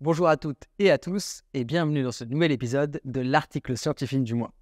Bonjour à toutes et à tous et bienvenue dans ce nouvel épisode de l'article scientifique du mois.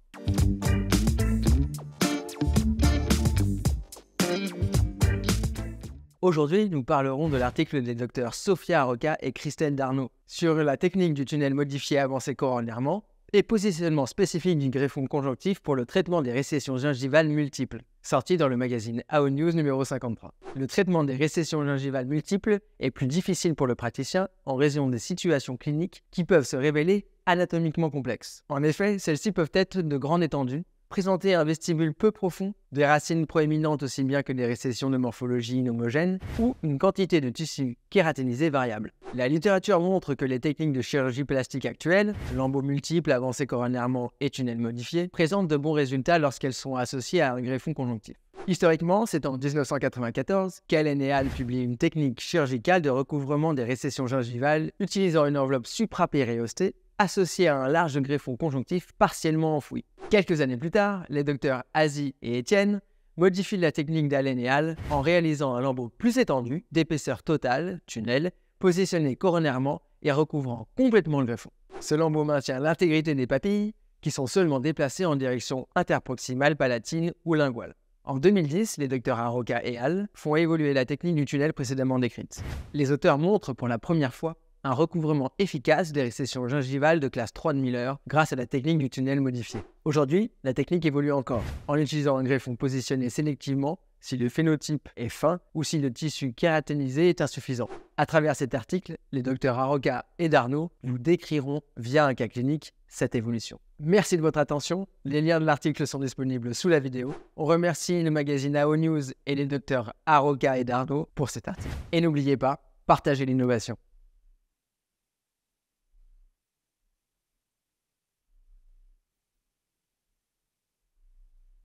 Aujourd'hui, nous parlerons de l'article des docteurs Sofia Roca et Christelle Darnaud sur la technique du tunnel modifié avancé coronairement et positionnement spécifique du greffon conjonctif pour le traitement des récessions gingivales multiples, sorti dans le magazine AO News numéro 53. Le traitement des récessions gingivales multiples est plus difficile pour le praticien en raison des situations cliniques qui peuvent se révéler anatomiquement complexes. En effet, celles-ci peuvent être de grande étendue, présenter un vestibule peu profond, des racines proéminentes aussi bien que des récessions de morphologie inhomogène, ou une quantité de tissu kératinisé variable. La littérature montre que les techniques de chirurgie plastique actuelles, lambeaux multiples, avancées coronairement et tunnels modifiés, présentent de bons résultats lorsqu'elles sont associées à un greffon conjonctif. Historiquement, c'est en 1994 qu'Allen et publient une technique chirurgicale de recouvrement des récessions gingivales utilisant une enveloppe supra-périostée associé à un large greffon conjonctif partiellement enfoui. Quelques années plus tard, les docteurs Asie et Étienne modifient la technique d'Allen et Hall en réalisant un lambeau plus étendu, d'épaisseur totale, tunnel, positionné coronairement et recouvrant complètement le greffon. Ce lambeau maintient l'intégrité des papilles, qui sont seulement déplacées en direction interproximale palatine ou linguale. En 2010, les docteurs Aroca et Hall font évoluer la technique du tunnel précédemment décrite. Les auteurs montrent pour la première fois un recouvrement efficace des récessions gingivales de classe 3 de Miller grâce à la technique du tunnel modifié. Aujourd'hui, la technique évolue encore, en utilisant un greffon positionné sélectivement si le phénotype est fin ou si le tissu kératinisé est insuffisant. À travers cet article, les docteurs Aroca et Darnaud nous décriront via un cas clinique cette évolution. Merci de votre attention. Les liens de l'article sont disponibles sous la vidéo. On remercie le magazine AONews News et les docteurs Aroca et Darnaud pour cet article. Et n'oubliez pas, partagez l'innovation.